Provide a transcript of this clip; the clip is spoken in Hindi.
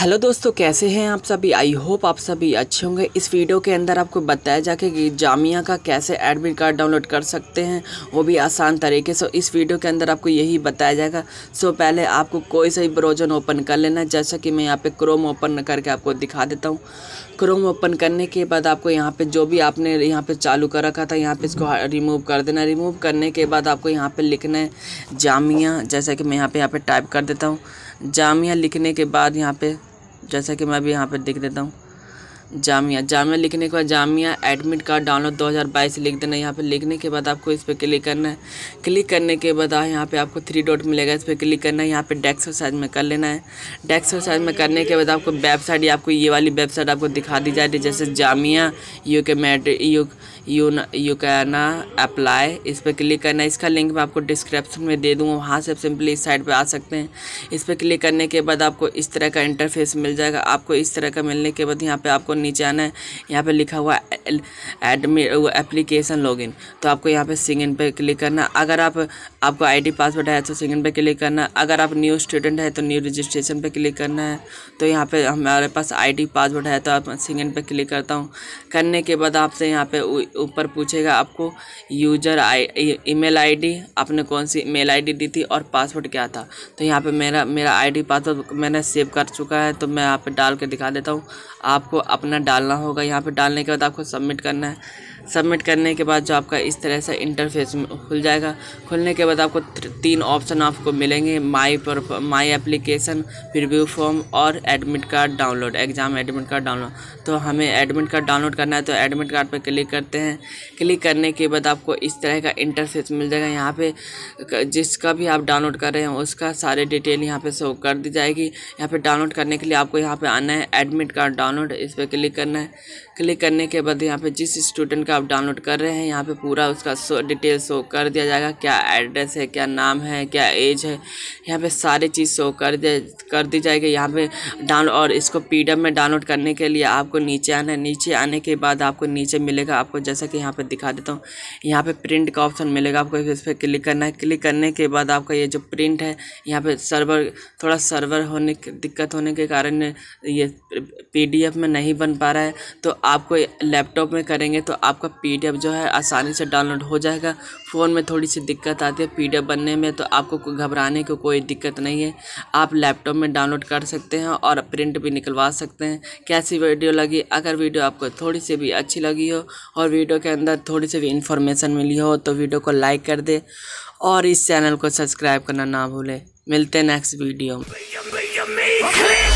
हेलो दोस्तों कैसे हैं आप सभी आई होप आप सभी अच्छे होंगे इस वीडियो के अंदर आपको बताया जाके कि जामिया का कैसे एडमिट कार्ड डाउनलोड कर सकते हैं वो भी आसान तरीके से इस वीडियो के अंदर आपको यही बताया जाएगा सो पहले आपको कोई सही ब्रोजन ओपन कर लेना जैसा कि मैं यहाँ पे क्रोम ओपन करके आपको दिखा देता हूँ क्रोम ओपन करने के बाद आपको यहाँ पर जो भी आपने यहाँ पर चालू कर रखा था यहाँ पर इसको रिमूव कर देना रिमूव करने के बाद आपको यहाँ पर लिखना है जामिया जैसा कि मैं यहाँ पर यहाँ पर टाइप कर देता हूँ जामिया लिखने के बाद यहाँ पर जैसा कि मैं अभी यहाँ पर देख देता हूँ जामिया जामिया लिखने के बाद जामिया एडमिट कार्ड डाउनलोड 2022 लिख देना यहाँ पे लिखने के बाद आपको इस पर क्लिक करना है क्लिक करने के बाद यहाँ पे आपको थ्री डॉट मिलेगा इस पर क्लिक करना है यहाँ पे डेस्क साइज में कर लेना है डेस्क साइज में करने के बाद आपको वेबसाइट या आपको ये वाली वेबसाइट आपको दिखा दी जा रही है जैसे जामिया यू के मैट यू यू यू कहना अप्लाई इस पर क्लिक करना है इसका लिंक मैं आपको डिस्क्रिप्शन में दे दूँगा वहाँ से सिंपली इस साइड पर आ सकते हैं इस पर क्लिक करने के बाद आपको इस तरह का इंटरफेस मिल जाएगा आपको इस तरह का मिलने के बाद यहाँ पर आपको नीचे आना है यहाँ पे लिखा हुआ एडमि एप्लीकेशन लॉगिन तो आपको यहाँ पे सिंग इन पर क्लिक करना अगर आप आपको आईडी पासवर्ड है तो सिंग इन पर क्लिक करना अगर आप न्यू स्टूडेंट है तो न्यू रजिस्ट्रेशन पर क्लिक करना है तो यहाँ पर हमारे पास डी पासवर्ड है तो आप सिंग इन पर क्लिक करता हूँ करने के बाद आपसे यहाँ पर ऊपर पूछेगा आपको यूजर आई ईमेल आईडी आपने कौन सी मेल डी दी थी और पासवर्ड क्या था तो यहाँ पर मेरा मेरा डी पासवर्ड मैंने सेव कर चुका है तो मैं यहाँ पर डाल के दिखा देता हूँ आपको अपना अपना डालना होगा यहाँ पे डालने के बाद आपको सबमिट करना है सबमिट करने के बाद जो आपका इस तरह से इंटरफेस खुल जाएगा खुलने के बाद आपको तीन ऑप्शन आपको मिलेंगे माई पर माई एप्लीकेशन रिव्यू फॉर्म और admit card download exam admit card download तो हमें एडमिट कार्ड डाउनलोड करना है तो एडमिट कार्ड पर क्लिक करते हैं क्लिक करने के बाद आपको इस तरह का इंटरफेस मिल जाएगा यहाँ पे जिसका भी आप डाउनलोड कर रहे हैं उसका सारे डिटेल यहाँ पे शो कर दी जाएगी यहाँ पर डाउनलोड करने के लिए आपको यहाँ पर आना है एडमिट कार्ड डाउनलोड इस पर क्लिक करना है क्लिक करने के बाद यहाँ पे जिस स्टूडेंट का आप डाउनलोड कर रहे हैं यहाँ पे पूरा उसका शो डिटेल शो कर दिया जाएगा क्या एड्रेस है क्या नाम है क्या एज है यहाँ पे सारी चीज़ शो कर दिया कर दी जाएगी यहाँ पे डाउनलोड और इसको पी में डाउनलोड करने के लिए आपको नीचे आना है नीचे आने के बाद आपको नीचे मिलेगा आपको जैसा कि यहाँ पर दिखा देता हूँ यहाँ पर प्रिंट का ऑप्शन मिलेगा आपको इस पर क्लिक करना है क्लिक करने के बाद आपका ये जो प्रिंट है यहाँ पर सर्वर थोड़ा सर्वर होने दिक्कत होने के कारण ये पी में नहीं बन पा रहा है तो आपको लैपटॉप में करेंगे तो आप आपका पीडीएफ जो है आसानी से डाउनलोड हो जाएगा फ़ोन में थोड़ी सी दिक्कत आती है पीडीएफ बनने में तो आपको घबराने की कोई दिक्कत नहीं है आप लैपटॉप में डाउनलोड कर सकते हैं और प्रिंट भी निकलवा सकते हैं कैसी वीडियो लगी अगर वीडियो आपको थोड़ी सी भी अच्छी लगी हो और वीडियो के अंदर थोड़ी सी भी इन्फॉर्मेशन मिली हो तो वीडियो को लाइक कर दे और इस चैनल को सब्सक्राइब करना ना भूलें मिलते हैं नेक्स्ट वीडियो में